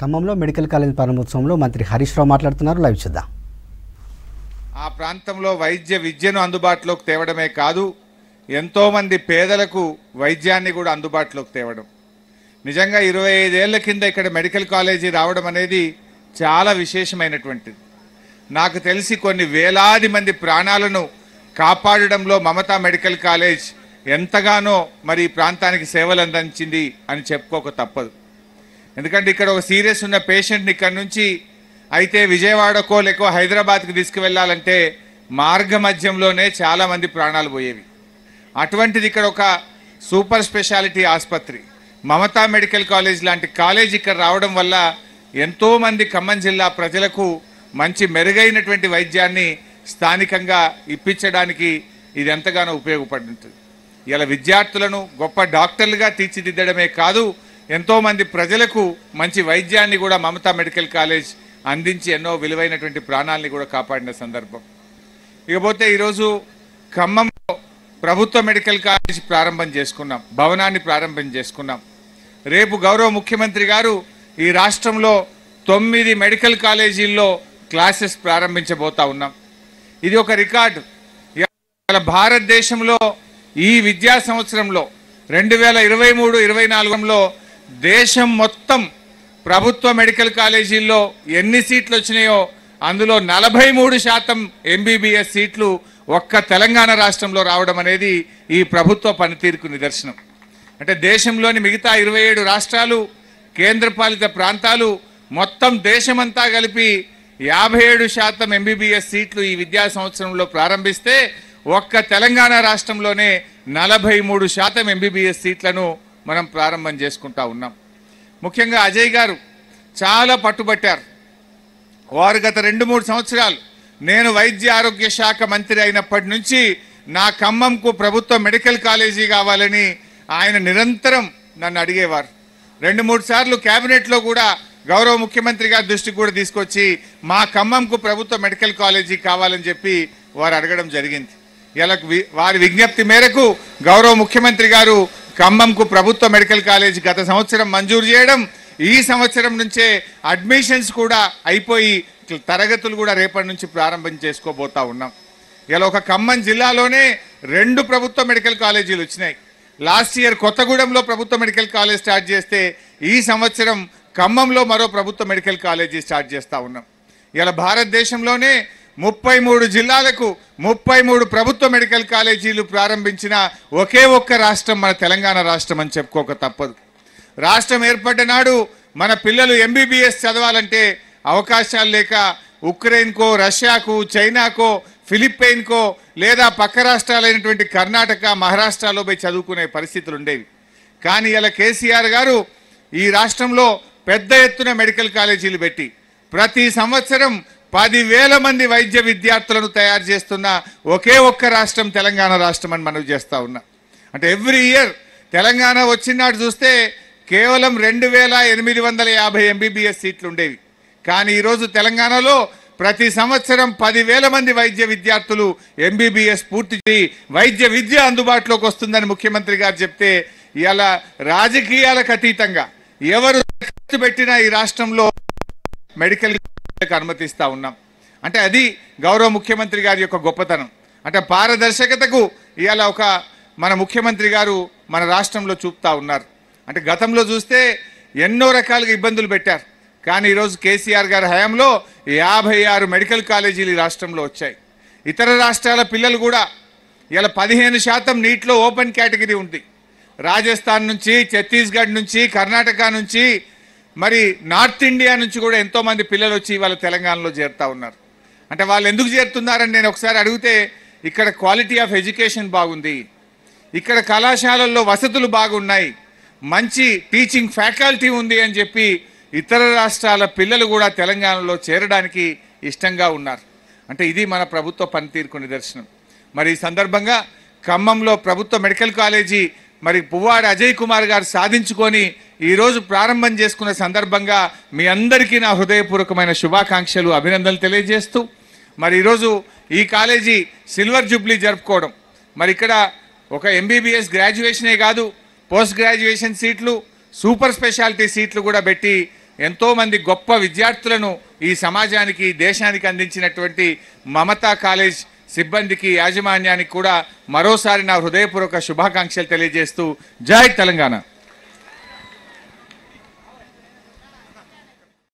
ఖమ్మంలో medical college ప్రారంభోత్సవంలో మంత్రి హరీష్ రావు మాట్లాడుతున్నారు లైవ్ చూద్దాం ఆ ప్రాంతంలో వైద్య విద్యను అందుబాటులోకి తేవడమే కాదు ఎంతోమంది పేదలకు వైద్యాన్ని కూడా అందుబాటులోకి తేవడం నిజంగా ఇరవై ఐదేళ్ల కింద ఇక్కడ మెడికల్ కాలేజీ రావడం అనేది చాలా విశేషమైనటువంటిది నాకు తెలిసి కొన్ని వేలాది మంది ప్రాణాలను కాపాడడంలో మమతా మెడికల్ కాలేజ్ ఎంతగానో మరి ప్రాంతానికి సేవలు అందించింది అని చెప్పుకోక తప్పదు ఎందుకంటే ఇక్కడ ఒక సీరియస్ ఉన్న పేషెంట్ని ఇక్కడ నుంచి అయితే విజయవాడకో లేకో హైదరాబాద్కి తీసుకువెళ్ళాలంటే మార్గ మధ్యంలోనే చాలామంది ప్రాణాలు పోయేవి అటువంటిది ఇక్కడ ఒక సూపర్ స్పెషాలిటీ ఆసుపత్రి మమతా మెడికల్ కాలేజ్ లాంటి కాలేజ్ ఇక్కడ రావడం వల్ల ఎంతోమంది ఖమ్మం జిల్లా ప్రజలకు మంచి మెరుగైనటువంటి వైద్యాన్ని స్థానికంగా ఇప్పించడానికి ఇది ఎంతగానో ఉపయోగపడుతుంది ఇలా విద్యార్థులను గొప్ప డాక్టర్లుగా తీర్చిదిద్దడమే కాదు ఎంతోమంది ప్రజలకు మంచి వైద్యాన్ని కూడా మమతా మెడికల్ కాలేజ్ అందించి ఎన్నో విలువైనటువంటి ప్రాణాలని కూడా కాపాడిన సందర్భం ఇకపోతే ఈరోజు ఖమ్మంలో ప్రభుత్వ మెడికల్ కాలేజ్ ప్రారంభం చేసుకున్నాం భవనాన్ని ప్రారంభం చేసుకున్నాం రేపు గౌరవ ముఖ్యమంత్రి గారు ఈ రాష్ట్రంలో తొమ్మిది మెడికల్ కాలేజీల్లో క్లాసెస్ ప్రారంభించబోతా ఉన్నాం ఇది ఒక రికార్డు ఇవాళ భారతదేశంలో ఈ విద్యా సంవత్సరంలో రెండు వేల ఇరవై మూడు ఇరవై నాలుగులో దేశం మొత్తం ప్రభుత్వ మెడికల్ కాలేజీల్లో ఎన్ని సీట్లు వచ్చినాయో అందులో నలభై మూడు శాతం ఎంబీబీఎస్ సీట్లు ఒక్క తెలంగాణ రాష్ట్రంలో రావడం అనేది ఈ ప్రభుత్వ పనితీరుకు నిదర్శనం అంటే దేశంలోని మిగతా ఇరవై ఏడు రాష్ట్రాలు కేంద్రపాలిత ప్రాంతాలు మొత్తం దేశమంతా కలిపి యాభై ఏడు శాతం ఎంబీబీఎస్ సీట్లు ఈ విద్యా సంవత్సరంలో ప్రారంభిస్తే ఒక్క తెలంగాణ రాష్ట్రంలోనే నలభై మూడు శాతం ఎంబీబీఎస్ సీట్లను మనం ప్రారంభం చేసుకుంటా ఉన్నాం ముఖ్యంగా అజయ్ గారు చాలా పట్టుబట్టారు వారు గత రెండు మూడు సంవత్సరాలు నేను వైద్య ఆరోగ్య శాఖ మంత్రి అయినప్పటి నుంచి నా ఖమ్మంకు ప్రభుత్వ మెడికల్ కాలేజీ కావాలని ఆయన నిరంతరం నన్ను అడిగేవారు రెండు మూడు సార్లు క్యాబినెట్లో కూడా గౌరవ ముఖ్యమంత్రి గారి దృష్టికి కూడా తీసుకొచ్చి మా ఖమ్మంకు ప్రభుత్వ మెడికల్ కాలేజీ కావాలని చెప్పి వారు అడగడం జరిగింది ఇలా వారి విజ్ఞప్తి మేరకు గౌరవ ముఖ్యమంత్రి గారు ఖమ్మంకు ప్రభుత్వ మెడికల్ కాలేజ్ గత సంవత్సరం మంజూరు చేయడం ఈ సంవత్సరం నుంచే అడ్మిషన్స్ కూడా అయిపోయి తరగతులు కూడా రేపటి నుంచి ప్రారంభం చేసుకోబోతా ఉన్నాం ఇలా ఒక ఖమ్మం జిల్లాలోనే రెండు ప్రభుత్వ మెడికల్ కాలేజీలు వచ్చినాయి లాస్ట్ ఇయర్ కొత్తగూడెంలో ప్రభుత్వ మెడికల్ కాలేజ్ స్టార్ట్ చేస్తే ఈ సంవత్సరం ఖమ్మంలో మరో ప్రభుత్వ మెడికల్ కాలేజీ స్టార్ట్ చేస్తూ ఉన్నాం ఇలా భారతదేశంలోనే ముప్పై మూడు జిల్లాలకు ముప్పై మూడు ప్రభుత్వ మెడికల్ కాలేజీలు ప్రారంభించిన ఒకే ఒక్క రాష్ట్రం మన తెలంగాణ రాష్ట్రం అని చెప్పుకోక తప్పదు రాష్ట్రం ఏర్పడ్డ నాడు మన పిల్లలు ఎంబీబీఎస్ చదవాలంటే అవకాశాలు లేక ఉక్రెయిన్కో రష్యాకు చైనాకో ఫిలిప్పైన్కో లేదా పక్క రాష్ట్రాలైనటువంటి కర్ణాటక మహారాష్ట్రలో పోయి చదువుకునే పరిస్థితులు ఉండేవి కానీ ఇలా కేసీఆర్ గారు ఈ రాష్ట్రంలో పెద్ద ఎత్తున మెడికల్ కాలేజీలు పెట్టి ప్రతి సంవత్సరం పదివేల మంది వైద్య విద్యార్థులను తయారు చేస్తున్న ఒకే ఒక్క రాష్ట్రం తెలంగాణ రాష్ట్రం అని మనవి చేస్తూ ఉన్నా అంటే ఎవ్రీ ఇయర్ తెలంగాణ వచ్చినాడు చూస్తే కేవలం రెండు వేల ఎనిమిది వందల యాభై ఎంబీబీఎస్ సీట్లు ఉండేవి కానీ ఈరోజు తెలంగాణలో ప్రతి సంవత్సరం పదివేల మంది వైద్య విద్యార్థులు ఎంబీబీఎస్ పూర్తి చేయి వైద్య విద్య అందుబాటులోకి వస్తుందని ముఖ్యమంత్రి గారు చెప్తే ఇలా రాజకీయాలకు అతీతంగా ఎవరు ఖర్చు పెట్టినా ఈ రాష్ట్రంలో మెడికల్ అనుమతిస్తూ ఉన్నాం అంటే అది గౌరవ ముఖ్యమంత్రి గారి యొక్క గొప్పతనం అంటే పారదర్శకతకు ఇవాళ ఒక మన ముఖ్యమంత్రి గారు మన రాష్ట్రంలో చూపుతా ఉన్నారు అంటే గతంలో చూస్తే ఎన్నో రకాలుగా ఇబ్బందులు పెట్టారు కానీ ఈరోజు కేసీఆర్ గారి హయాంలో యాభై ఆరు మెడికల్ కాలేజీలు ఈ రాష్ట్రంలో వచ్చాయి ఇతర రాష్ట్రాల పిల్లలు కూడా ఇలా పదిహేను శాతం నీటిలో ఓపెన్ కేటగిరీ ఉంది రాజస్థాన్ నుంచి ఛత్తీస్గఢ్ నుంచి కర్ణాటక నుంచి మరి నార్త్ ఇండియా నుంచి కూడా ఎంతోమంది పిల్లలు వచ్చి వాళ్ళు తెలంగాణలో చేరుతా ఉన్నారు అంటే వాళ్ళు ఎందుకు చేరుతున్నారని నేను ఒకసారి అడిగితే ఇక్కడ క్వాలిటీ ఆఫ్ ఎడ్యుకేషన్ బాగుంది ఇక్కడ కళాశాలల్లో వసతులు బాగున్నాయి మంచి టీచింగ్ ఫ్యాకల్టీ ఉంది అని చెప్పి ఇతర రాష్ట్రాల పిల్లలు కూడా తెలంగాణలో చేరడానికి ఇష్టంగా ఉన్నారు అంటే ఇది మన ప్రభుత్వ పనితీరుకు నిదర్శనం మరి ఈ సందర్భంగా ఖమ్మంలో ప్రభుత్వ మెడికల్ కాలేజీ మరి పువ్వాడ అజయ్ కుమార్ గారు సాధించుకొని ఈరోజు ప్రారంభం చేసుకున్న సందర్భంగా మీ అందరికీ నా హృదయపూర్వకమైన శుభాకాంక్షలు అభినందనలు తెలియజేస్తూ మరి ఈరోజు ఈ కాలేజీ సిల్వర్ జూబ్లీ జరుపుకోవడం మరి ఇక్కడ ఒక ఎంబీబీఎస్ గ్రాడ్యుయేషనే కాదు పోస్ట్ గ్రాడ్యుయేషన్ సీట్లు సూపర్ స్పెషాలిటీ సీట్లు కూడా పెట్టి ఎంతోమంది గొప్ప విద్యార్థులను ఈ సమాజానికి దేశానికి అందించినటువంటి మమతా కాలేజ్ సిబ్బందికి యాజమాన్యానికి కూడా మరోసారి నా హృదయపూర్వక శుభాకాంక్షలు తెలియజేస్తూ జై తెలంగాణ